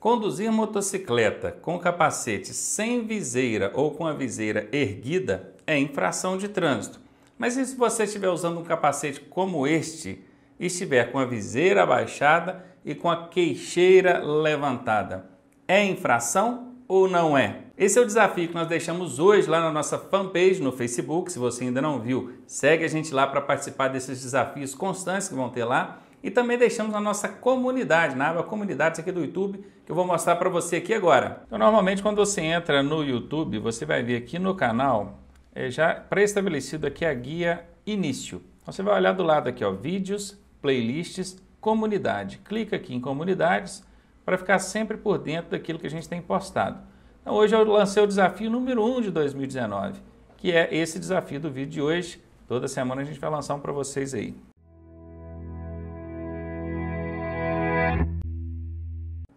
Conduzir motocicleta com capacete sem viseira ou com a viseira erguida é infração de trânsito. Mas e se você estiver usando um capacete como este e estiver com a viseira abaixada e com a queixeira levantada? É infração ou não é? Esse é o desafio que nós deixamos hoje lá na nossa fanpage no Facebook. Se você ainda não viu, segue a gente lá para participar desses desafios constantes que vão ter lá. E também deixamos na nossa comunidade, na aba comunidades aqui do YouTube, que eu vou mostrar para você aqui agora. Então, normalmente quando você entra no YouTube, você vai ver aqui no canal, é já pré-estabelecido aqui a guia início. Então, você vai olhar do lado aqui, ó, vídeos, playlists, comunidade. Clica aqui em comunidades para ficar sempre por dentro daquilo que a gente tem postado. Então, hoje eu lancei o desafio número 1 um de 2019, que é esse desafio do vídeo de hoje. Toda semana a gente vai lançar um para vocês aí.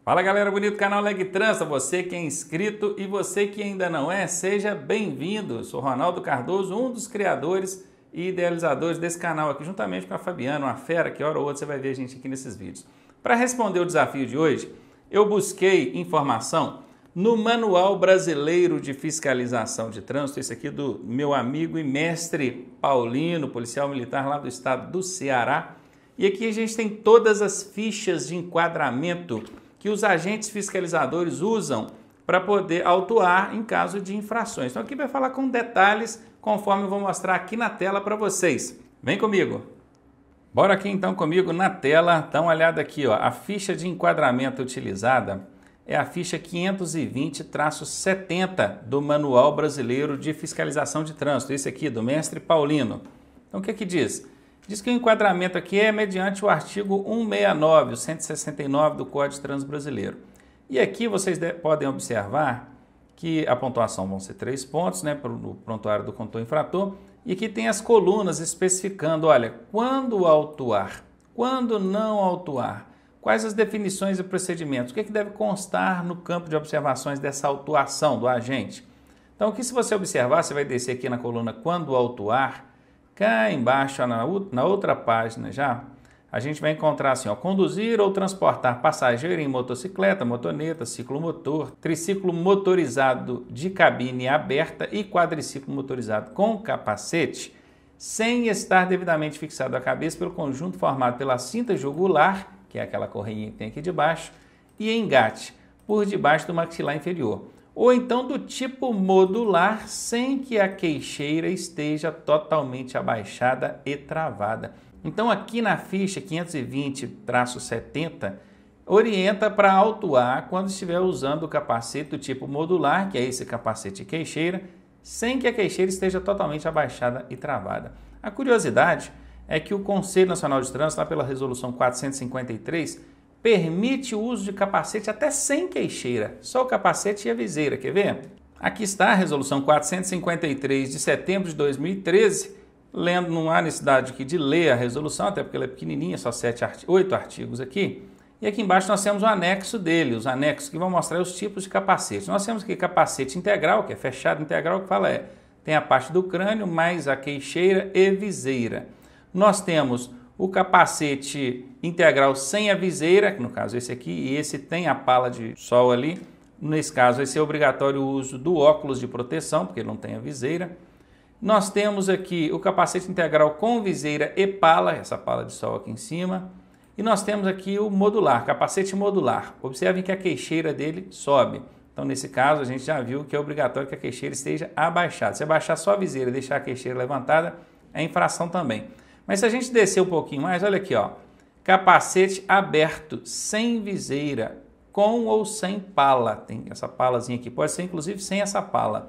Fala galera bonito, canal Leg Trança, você que é inscrito e você que ainda não é, seja bem-vindo. Sou Ronaldo Cardoso, um dos criadores e idealizadores desse canal aqui, juntamente com a Fabiana, uma fera que hora ou outra você vai ver a gente aqui nesses vídeos. Para responder o desafio de hoje, eu busquei informação no Manual Brasileiro de Fiscalização de Trânsito, esse aqui é do meu amigo e mestre Paulino, policial militar lá do estado do Ceará. E aqui a gente tem todas as fichas de enquadramento que os agentes fiscalizadores usam para poder autuar em caso de infrações. Então aqui vai falar com detalhes, conforme eu vou mostrar aqui na tela para vocês. Vem comigo. Bora aqui então comigo na tela, dá uma olhada aqui, ó. A ficha de enquadramento utilizada é a ficha 520-70 do Manual Brasileiro de Fiscalização de Trânsito, esse aqui do mestre Paulino. Então o que é que diz? Diz que o enquadramento aqui é mediante o artigo 169, o 169 do Código Transbrasileiro. E aqui vocês podem observar que a pontuação vão ser três pontos, né, para o prontuário do contor infrator, e aqui tem as colunas especificando, olha, quando autuar, quando não autuar, quais as definições e procedimentos, o que, é que deve constar no campo de observações dessa autuação do agente. Então, que se você observar, você vai descer aqui na coluna quando autuar, Cá embaixo, na outra página já, a gente vai encontrar assim, ó, conduzir ou transportar passageiro em motocicleta, motoneta, ciclomotor, triciclo motorizado de cabine aberta e quadriciclo motorizado com capacete, sem estar devidamente fixado à cabeça pelo conjunto formado pela cinta jugular, que é aquela correinha que tem aqui de baixo, e engate, por debaixo do maxilar inferior ou então do tipo modular, sem que a queixeira esteja totalmente abaixada e travada. Então, aqui na ficha 520-70, orienta para autuar quando estiver usando o capacete do tipo modular, que é esse capacete queixeira, sem que a queixeira esteja totalmente abaixada e travada. A curiosidade é que o Conselho Nacional de Trânsito, lá pela Resolução 453, permite o uso de capacete até sem queixeira, só o capacete e a viseira, quer ver? Aqui está a resolução 453 de setembro de 2013. Lendo, não há necessidade aqui de ler a resolução, até porque ela é pequenininha, só sete, oito artigos aqui. E aqui embaixo nós temos o anexo dele, os anexos que vão mostrar os tipos de capacete. Nós temos aqui capacete integral, que é fechado integral, que fala é, tem a parte do crânio mais a queixeira e viseira. Nós temos o capacete integral sem a viseira, que no caso é esse aqui, e esse tem a pala de sol ali. Nesse caso, esse é obrigatório o uso do óculos de proteção, porque não tem a viseira. Nós temos aqui o capacete integral com viseira e pala, essa pala de sol aqui em cima. E nós temos aqui o modular, capacete modular. Observem que a queixeira dele sobe. Então, nesse caso, a gente já viu que é obrigatório que a queixeira esteja abaixada. Se abaixar só a viseira e deixar a queixeira levantada, é infração também. Mas se a gente descer um pouquinho mais, olha aqui, ó. Capacete aberto, sem viseira, com ou sem pala. Tem essa palazinha aqui, pode ser inclusive sem essa pala.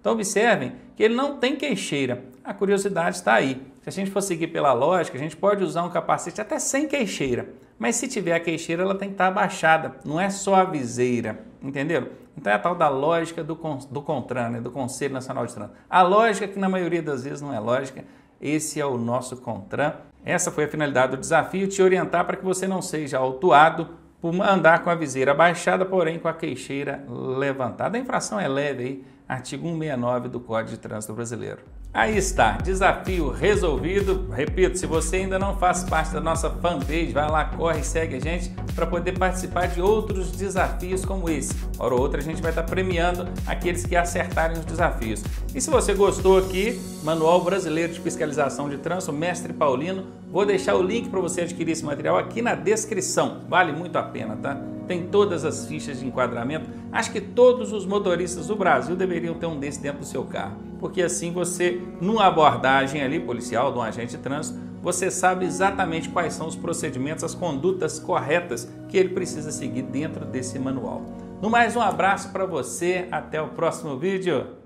Então observem que ele não tem queixeira. A curiosidade está aí. Se a gente for seguir pela lógica, a gente pode usar um capacete até sem queixeira. Mas se tiver a queixeira, ela tem que estar abaixada, não é só a viseira, entenderam? Então é a tal da lógica do, do CONTRAN, né? do Conselho Nacional de Trânsito. A lógica que na maioria das vezes não é lógica, esse é o nosso CONTRAN. Essa foi a finalidade do desafio, te orientar para que você não seja autuado por andar com a viseira baixada, porém com a queixeira levantada. A infração é leve aí, artigo 169 do Código de Trânsito Brasileiro. Aí está, desafio resolvido. Repito, se você ainda não faz parte da nossa fanpage, vai lá, corre, segue a gente para poder participar de outros desafios como esse. Hora ou outra a gente vai estar tá premiando aqueles que acertarem os desafios. E se você gostou aqui, Manual Brasileiro de Fiscalização de Trânsito, Mestre Paulino, vou deixar o link para você adquirir esse material aqui na descrição. Vale muito a pena, tá? tem todas as fichas de enquadramento. Acho que todos os motoristas do Brasil deveriam ter um desse dentro do seu carro porque assim você, numa abordagem ali policial, de um agente de trânsito, você sabe exatamente quais são os procedimentos, as condutas corretas que ele precisa seguir dentro desse manual. No mais, um abraço para você, até o próximo vídeo.